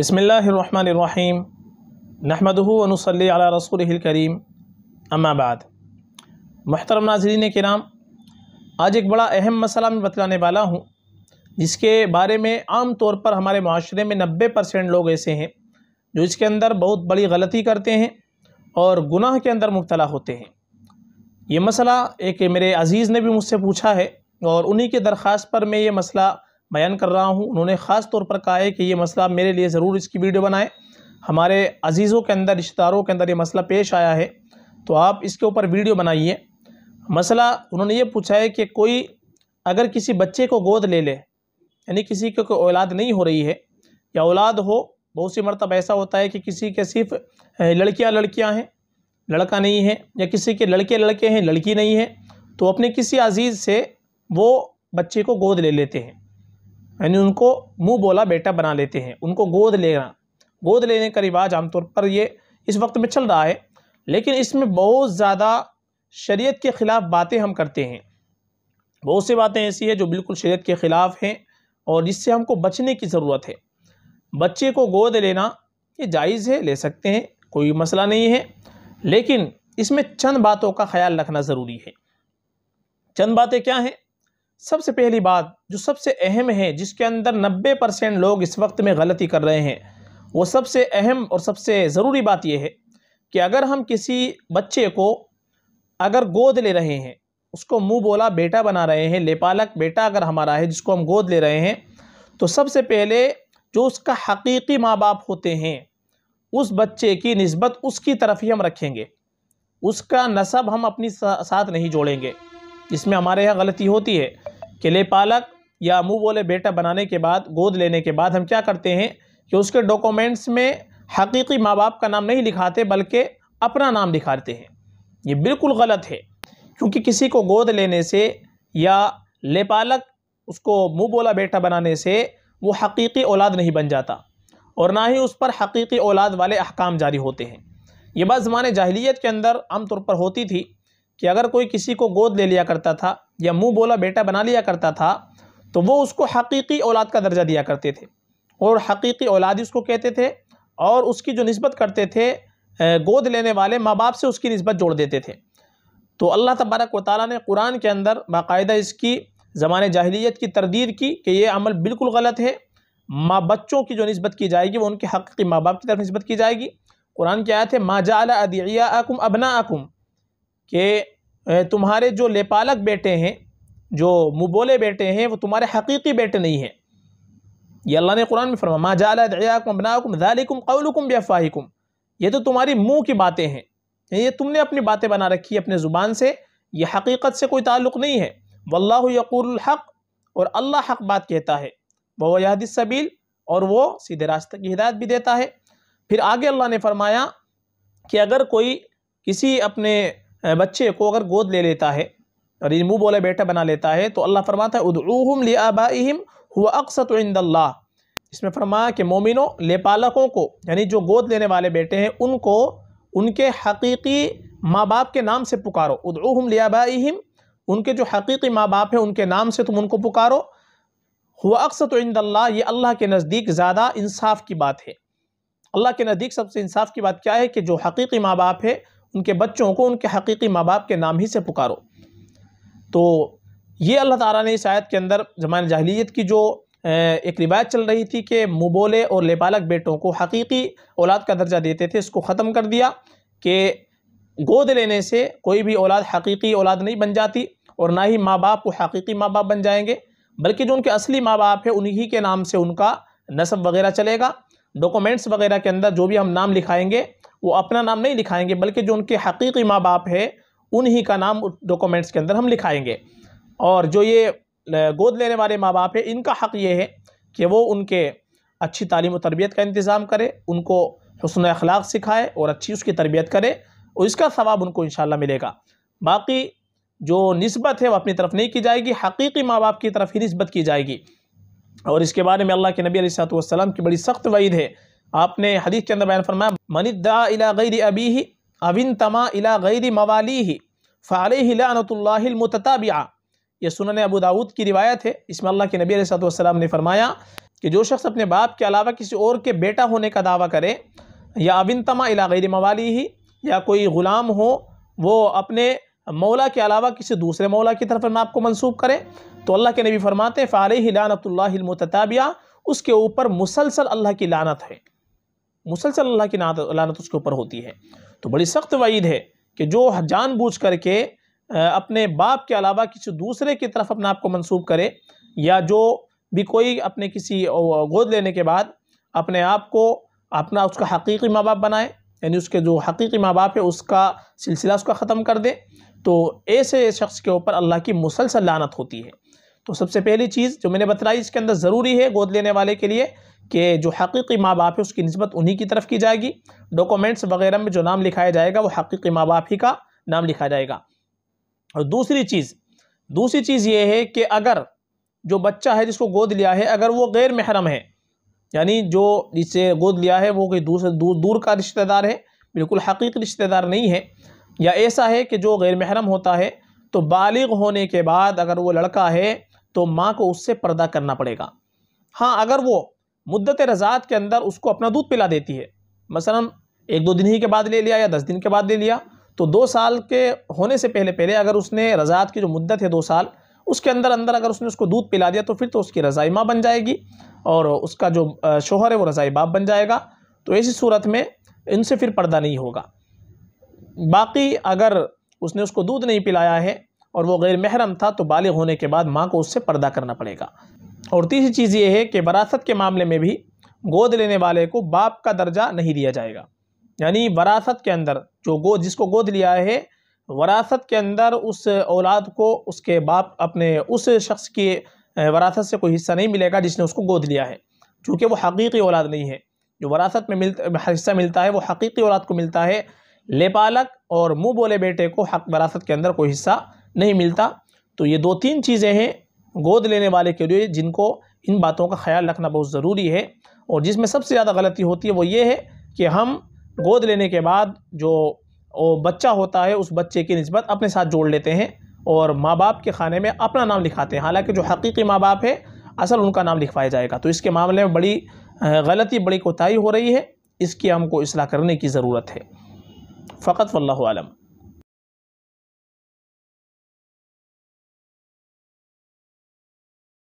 बसमीम अला रसूल करीम अम्माबाद महतरम नाजरीन नाम आज एक बड़ा अहम मसला मैं बतलाने वाला हूँ जिसके बारे में आम तौर पर हमारे माशरे में नब्बे परसेंट लोग ऐसे हैं जो इसके अंदर बहुत बड़ी गलती करते हैं और गुनाह के अंदर मुबतला होते हैं ये मसला एक मेरे अज़ीज़ ने भी मुझसे पूछा है और उन्हीं की दरख्वास्त पर मैं ये मसला बयान कर रहा हूँ उन्होंने ख़ास तौर पर कहा है कि ये मसला मेरे लिए ज़रूर इसकी वीडियो बनाएं हमारे अजीज़ों के अंदर रिश्तेदारों के अंदर ये मसला पेश आया है तो आप इसके ऊपर वीडियो बनाइए मसला उन्होंने ये पूछा है कि कोई अगर किसी बच्चे को गोद ले ले यानी किसी को कोई औलाद नहीं हो रही है या औलाद हो बहुत सी मरतब ऐसा होता है कि किसी के सिर्फ लड़कियां लड़कियां हैं लड़का नहीं है या किसी के लड़के लड़के हैं लड़की नहीं है तो अपने किसी अजीज़ से वो बच्चे को गोद ले लेते हैं यानी उनको मुँह बोला बेटा बना लेते हैं उनको गोद लेना गोद लेने का रिवाज आमतौर पर ये इस वक्त में चल रहा है लेकिन इसमें बहुत ज़्यादा शरीयत के ख़िलाफ़ बातें हम करते हैं बहुत सी बातें ऐसी हैं जो बिल्कुल शरीयत के ख़िलाफ़ हैं और जिससे हमको बचने की ज़रूरत है बच्चे को गोद लेना ये जायज़ है ले सकते हैं कोई मसला नहीं है लेकिन इसमें चंद बातों का ख्याल रखना ज़रूरी है चंद बातें क्या हैं सबसे पहली बात जो सबसे अहम है जिसके अंदर 90 परसेंट लोग इस वक्त में गलती कर रहे हैं वो सबसे अहम और सबसे ज़रूरी बात यह है कि अगर हम किसी बच्चे को अगर गोद ले रहे हैं उसको मुंह बोला बेटा बना रहे हैं लेपालक बेटा अगर हमारा है जिसको हम गोद ले रहे हैं तो सबसे पहले जो उसका हकीकी माँ बाप होते हैं उस बच्चे की नस्बत उसकी तरफ ही हम रखेंगे उसका नसब हम अपनी साथ नहीं जोड़ेंगे इसमें हमारे यहाँ गलती होती है कि ले पालक या मुँह बोले बेटा बनाने के बाद गोद लेने के बाद हम क्या करते हैं कि उसके डॉक्यूमेंट्स में हकीकी माँ बाप का नाम नहीं लिखाते बल्कि अपना नाम लिखाते हैं ये बिल्कुल गलत है क्योंकि किसी को गोद लेने से या लेपालक उसको मुँह बोला बेटा बनाने से वो हकीकी औलाद नहीं बन जाता और ना ही उस पर हकीकी औलाद वाले अहकाम जारी होते हैं ये बात ज़माने जाहलीत के अंदर आमतौर पर होती थी कि अगर कोई किसी को गोद ले लिया करता था या मुंह बोला बेटा बना लिया करता था तो वो उसको हकीकी औलाद का दर्जा दिया करते थे और हकीकी औलाद उसको कहते थे और उसकी जो नस्बत करते थे गोद लेने वाले माँ बाप से उसकी नस्बत जोड़ देते थे तो अल्लाह तबारक व ताली ने कुरान के अंदर बाकायदा इसकी ज़मान जाहलीत की तरदीद की कि ये अमल बिल्कुल गलत है माँ बच्चों की जो नस्बत की जाएगी वो उनके हक़ की माँ बाप की तरफ नस्बत की जाएगी कुरान क्या आयत है माँ जाला अदिया अकुम अबना अकुम कि तुम्हारे जो लेपालक बेटे हैं जो मुबोले बेटे हैं वो तुम्हारे हकीकी बेटे नहीं हैं ये अल्लाह ने कुरान में फरमा मा जालाकुम बनाकुम ज़ालिकुम कौलकुम बेफाहिकुम ये तो तुम्हारी मुँह की बातें हैं ये तुमने अपनी बातें बना रखी है अपने ज़ुबान से ये हकीकत से कोई ताल्लुक़ नहीं है वल्लाह हक और अल्लाह हक बात कहता है वह सबील और वो सीधे रास्ते की हिदायत भी देता है फिर आगे अल्लाह ने फरमाया कि अगर कोई किसी अपने बच्चे को अगर गोद ले लेता है मुँह बोले बेटा बना लेता है तो अल्लाह फरमाता है उदूहम लियाबाइम हुआ अक्सत इंदल्ला इसमें फरमाया कि मोमिनों लेपालकों को यानी जो गोद लेने वाले बेटे हैं उनको उनके हकीकी माँ बाप के नाम से पुकारो उदूहम लियाबाइम उनके जो हकीकी माँ बाप हैं उनके नाम से तुम उनको पुकारो हुआ अक्सत इंदल्ला ये अल्लाह के नज़दीक ज़्यादा इंसाफ की बात है अल्लाह के नज़दीक सबसे इंसाफ की बात क्या है कि जो हकीकी माँ बाप है उनके बच्चों को उनके हकीकी माँ बाप के नाम ही से पुकारो तो ये अल्लाह ताला ने इस आयत के अंदर जमान जहलीत की जो एक रिवायत चल रही थी कि मुबोले और लेपालक बेटों को हकीकी औलाद का दर्जा देते थे इसको ख़त्म कर दिया कि गोद लेने से कोई भी औलाद हकीकी औलाद नहीं बन जाती और ना ही माँ बाप वो हकीकी माँ बाप बन जाएंगे बल्कि जो उनके असली माँ बाप है उन्हीं के नाम से उनका नसब वगैरह चलेगा डॉक्यूमेंट्स वगैरह के अंदर जो भी हम नाम लिखाएंगे वो अपना नाम नहीं लिखाएंगे बल्कि जो उनके हकीकी माँ बाप है उन्हीं का नाम डॉक्यूमेंट्स के अंदर हम लिखाएंगे और जो ये गोद लेने वाले माँ बाप है इनका हक़ ये है कि वो उनके अच्छी तालीम और तरबियत का इंतज़ाम करे उनको हसन अखलाक सिखाए और अच्छी उसकी तरबियत करे और इसका सवाब उनको इन मिलेगा बाकी जो नस्बत है वो अपनी तरफ नहीं की जाएगी हकीकी माँ बाप की तरफ ही नस्बत की जाएगी और इसके बारे में अल्लाह के नबी वसल्लम की बड़ी सख्त वईद है आपने हदीस के अंदर बयान फरमाया मनिदा इला गैर अबी ही अविन तमा इला गैर मवाली ही फ़ालतमतबिया ये सुनन अबू दाऊद की रिवायत है इसमें अल्लाह के नबी वसल्लम ने फरमाया कि जो शख्स अपने बाप के अलावा किसी और के बेटा होने का दावा करे या अविन तमा इला गैर मवाली ही या कोई ग़ुलाम हो वो अपने मौला के अलावा किसी दूसरे मौला की तरफ नाप को मनसूब करें तो अल्लाह के नबी फरमाते फ़ाल हिलानतल्लामतताबिया उसके ऊपर मुसलसल अल्लाह की लानत है मुसलसल अल्लाह की लानत उसके ऊपर होती है तो बड़ी सख्त वईद है कि जो जानबूझ करके अपने बाप के अलावा किसी दूसरे की तरफ अपने आप को मनसूब करे या जो भी कोई अपने किसी गोद लेने के बाद अपने आप को अपना उसका हकीकी माँ बाप बनाए यानी उसके जो हकीकी माँ बाप है उसका सिलसिला उसका ख़त्म कर दे तो ऐसे शख्स के ऊपर अल्लाह की मुसलसल लानत होती है तो सबसे पहली चीज़ जो मैंने बतलाई इसके अंदर ज़रूरी है गोद लेने वाले के लिए कि जो हकीकी माँ बाप है उसकी नस्बत उन्हीं की तरफ की जाएगी डॉक्यूमेंट्स वगैरह में जो नाम लिखाया जाएगा वो हकीकी माँ बाप ही का नाम लिखा जाएगा और दूसरी चीज़ दूसरी चीज़ ये है कि अगर जो बच्चा है जिसको गोद लिया है अगर वो गैर महरम है यानी जो जिसे गोद लिया है वो कोई दूर दूर का रिश्तेदार है बिल्कुल हकीकी रिश्तेदार नहीं है या ऐसा है कि जो गैर महरम होता है तो बालिग होने के बाद अगर वो लड़का है तो माँ को उससे पर्दा करना पड़ेगा हाँ अगर वो मुद्दत रजात के अंदर उसको अपना दूध पिला देती है मसलन एक दो दिन ही के बाद ले लिया या दस दिन के बाद ले लिया तो दो साल के होने से पहले पहले अगर उसने रजात की जो मुद्दत है दो साल उसके अंदर अंदर अगर उसने उसको दूध पिला दिया तो फिर तो उसकी रज़ाई माँ बन जाएगी और उसका जो शोहर है वो रज़ाई बाप बन जाएगा तो ऐसी सूरत में इनसे फिर पर्दा नहीं होगा बाकी अगर उसने उसको दूध नहीं पिलाया है और वो गैर महरम था तो बालिग होने के बाद माँ को उससे पर्दा करना पड़ेगा और तीसरी चीज़ ये है कि वरासत के मामले में भी गोद लेने वाले को बाप का दर्जा नहीं दिया जाएगा यानी वरासत के अंदर जो गोद जिसको गोद लिया है वरासत के अंदर उस औलाद को उसके बाप अपने उस शख्स की वरासत से कोई हिस्सा नहीं मिलेगा जिसने उसको गोद लिया है चूँकि वो हकीकी औलाद नहीं है जो वरासत में मिल हिस्सा मिलता है वो हकीकी औलाद को मिलता है लेपालक और मुँह बोले बेटे को हक वरासत के अंदर कोई हिस्सा नहीं मिलता तो ये दो तीन चीज़ें हैं गोद लेने वाले के लिए जिनको इन बातों का ख्याल रखना बहुत ज़रूरी है और जिसमें सबसे ज़्यादा गलती होती है वो ये है कि हम गोद लेने के बाद जो बच्चा होता है उस बच्चे की नस्बत अपने साथ जोड़ लेते हैं और माँ बाप के खाने में अपना नाम लिखाते हैं हालांकि जो हकीकी माँ बाप है असल उनका नाम लिखवाया जाएगा तो इसके मामले में बड़ी गलती बड़ी कोताही हो रही है इसकी हमको इसलाह करने की ज़रूरत है فقط والله أعلم